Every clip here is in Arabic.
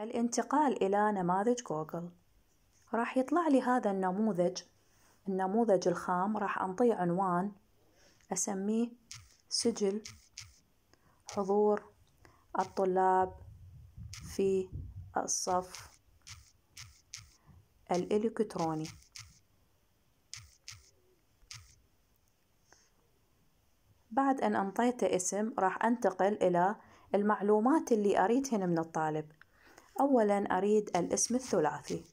الانتقال إلى نماذج جوجل راح يطلع لي هذا النموذج النموذج الخام راح أنطيه عنوان أسميه سجل حضور الطلاب في الصف الإلكتروني بعد أن أنطيته اسم راح أنتقل إلى المعلومات اللي أريدهن من الطالب أولا أريد الاسم الثلاثي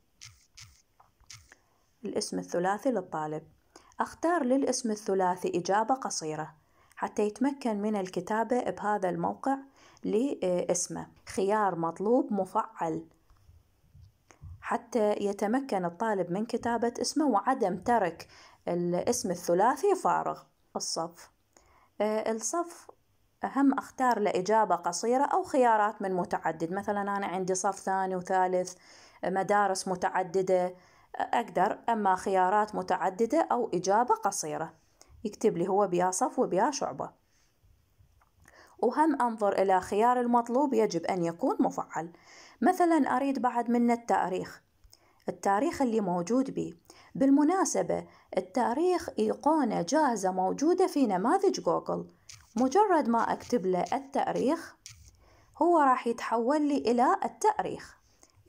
الاسم الثلاثي للطالب أختار للاسم الثلاثي إجابة قصيرة حتى يتمكن من الكتابة بهذا الموقع لاسمه خيار مطلوب مفعل حتى يتمكن الطالب من كتابة اسمه وعدم ترك الاسم الثلاثي فارغ الصف آه، الصف أهم أختار لإجابة قصيرة أو خيارات من متعدد مثلا أنا عندي صف ثاني وثالث مدارس متعددة أقدر أما خيارات متعددة أو إجابة قصيرة يكتب لي هو بيا صف وبيا شعبة وهم أنظر إلى خيار المطلوب يجب أن يكون مفعل مثلا أريد بعد منه التاريخ التاريخ اللي موجود به بالمناسبة التاريخ إيقونة جاهزة موجودة في نماذج جوجل مجرد ما أكتب له التأريخ هو راح يتحول لي إلى التأريخ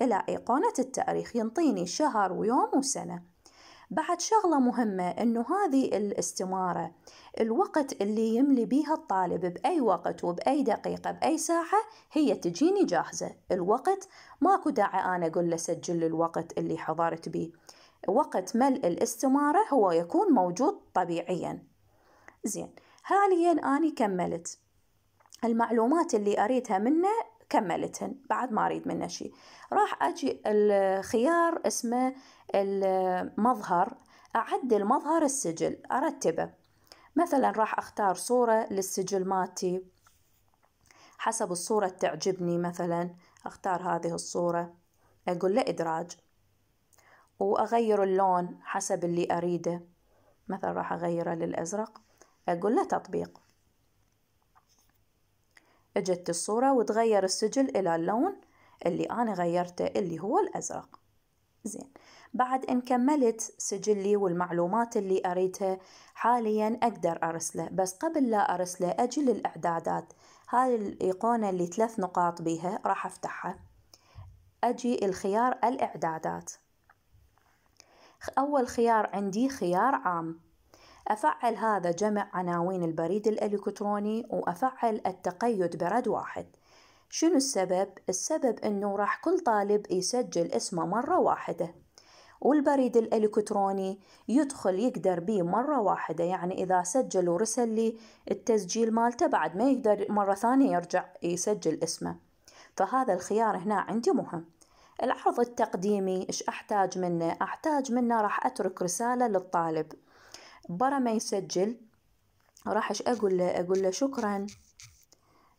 إلى أيقونة التأريخ ينطيني شهر ويوم وسنة بعد شغلة مهمة أنه هذه الاستمارة الوقت اللي يملي بيها الطالب بأي وقت وبأي دقيقة بأي ساعة هي تجيني جاهزة الوقت ماكو داعي أنا أقول له سجل الوقت اللي حضرت بيه وقت ملء الاستمارة هو يكون موجود طبيعيا زين حاليا أني كملت المعلومات اللي أريدها منه كملتهن بعد ما أريد منه شيء راح أجي الخيار اسمه المظهر أعدل مظهر السجل أرتبه مثلا راح أختار صورة للسجل مالتي حسب الصورة تعجبني مثلا أختار هذه الصورة أقول له إدراج وأغير اللون حسب اللي أريده مثلا راح أغيره للأزرق أقول له تطبيق اجت الصورة وتغير السجل إلى اللون اللي أنا غيرته اللي هو الأزرق زين بعد ان كملت سجلي والمعلومات اللي اريدها حاليا اقدر ارسله بس قبل لا ارسله اجي للاعدادات هاي الايقونه اللي ثلاث نقاط بيها راح افتحها اجي الخيار الاعدادات اول خيار عندي خيار عام أفعل هذا جمع عناوين البريد الإلكتروني وأفعل التقيد برد واحد شنو السبب؟ السبب أنه راح كل طالب يسجل اسمه مرة واحدة والبريد الإلكتروني يدخل يقدر بيه مرة واحدة يعني إذا سجل ورسل لي التسجيل مالته بعد ما يقدر مرة ثانية يرجع يسجل اسمه فهذا الخيار هنا عندي مهم العرض التقديمي إيش أحتاج منه؟ أحتاج منه راح أترك رسالة للطالب برا ما يسجل راح اقول له اقول له شكرا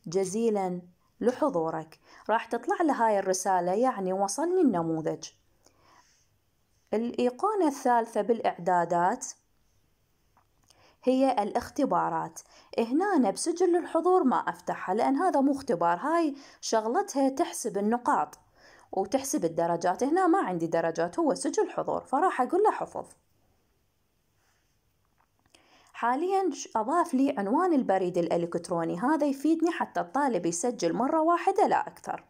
جزيلا لحضورك راح تطلع له هاي الرسالة يعني وصلني النموذج الإيقونة الثالثة بالإعدادات هي الاختبارات هنا بسجل الحضور ما أفتحها لأن هذا مو اختبار هاي شغلتها تحسب النقاط وتحسب الدرجات هنا ما عندي درجات هو سجل حضور فراح أقول له حفظ حاليا أضاف لي عنوان البريد الإلكتروني هذا يفيدني حتى الطالب يسجل مرة واحدة لا أكثر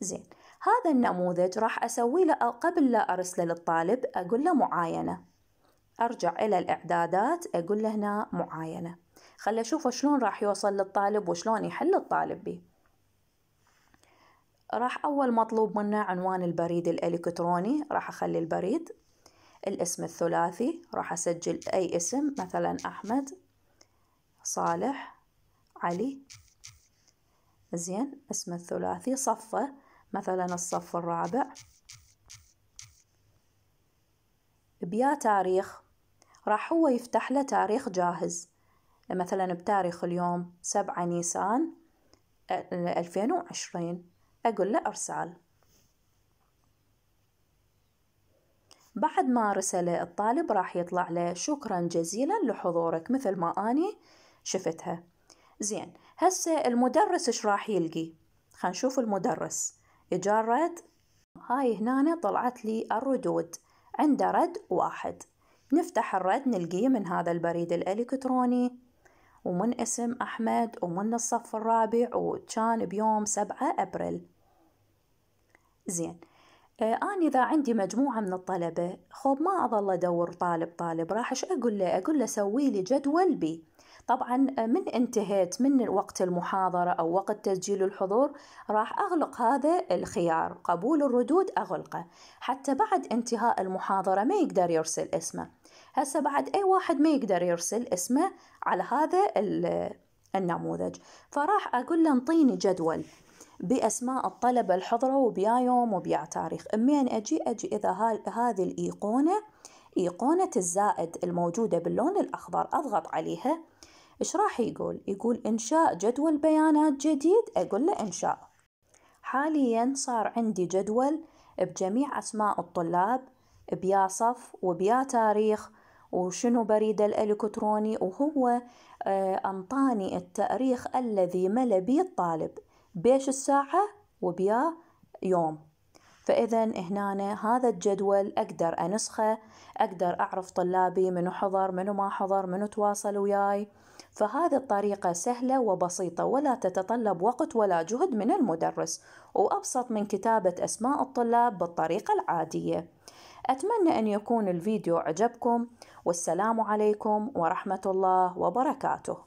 زين هذا النموذج راح أسوي له قبل لا أرسله للطالب أقول له معاينة أرجع إلى الإعدادات أقول له هنا معاينة خل أشوف شلون راح يوصل للطالب وشلون يحل الطالب بي راح أول مطلوب منه عنوان البريد الإلكتروني راح أخلي البريد الاسم الثلاثي راح أسجل أي اسم مثلا أحمد صالح علي زين اسم الثلاثي صفة مثلا الصف الرابع بيا تاريخ راح هو يفتح له تاريخ جاهز مثلا بتاريخ اليوم سبعة نيسان ألفين وعشرين أقول له أرسال بعد ما رسل الطالب راح يطلع له شكرا جزيلا لحضورك مثل ما أني شفتها زين هسه المدرس ايش راح يلقي خلينا نشوف المدرس يجرد هاي هنا طلعت لي الردود عنده رد واحد نفتح الرد نلقيه من هذا البريد الإلكتروني ومن اسم أحمد ومن الصف الرابع وكان بيوم سبعة أبريل زين آه، أنا إذا عندي مجموعة من الطلبة خب ما أظل أدور طالب طالب راح إيش أقول له أقول له سوي لي جدول بي طبعا آه، من انتهيت من وقت المحاضرة أو وقت تسجيل الحضور راح أغلق هذا الخيار قبول الردود أغلقه حتى بعد انتهاء المحاضرة ما يقدر يرسل اسمه هسه بعد أي واحد ما يقدر يرسل اسمه على هذا النموذج فراح أقول له انطيني جدول بأسماء الطلبة الحضرة وبيا يوم وبيا تاريخ أمين أجي أجي إذا هذه الإيقونة إيقونة الزائد الموجودة باللون الأخضر أضغط عليها إيش راح يقول؟ يقول إنشاء جدول بيانات جديد أقول له إنشاء حاليا صار عندي جدول بجميع أسماء الطلاب بيا صف وبيا تاريخ وشنو بريده الإلكتروني وهو آه، أنطاني التأريخ الذي ملى به الطالب بيش الساعة وبيا يوم فإذا هنا هذا الجدول أقدر أنسخه أقدر أعرف طلابي منو حضر منو ما حضر منو تواصل وياي فهذه الطريقة سهلة وبسيطة ولا تتطلب وقت ولا جهد من المدرس وأبسط من كتابة أسماء الطلاب بالطريقة العادية أتمنى أن يكون الفيديو عجبكم والسلام عليكم ورحمة الله وبركاته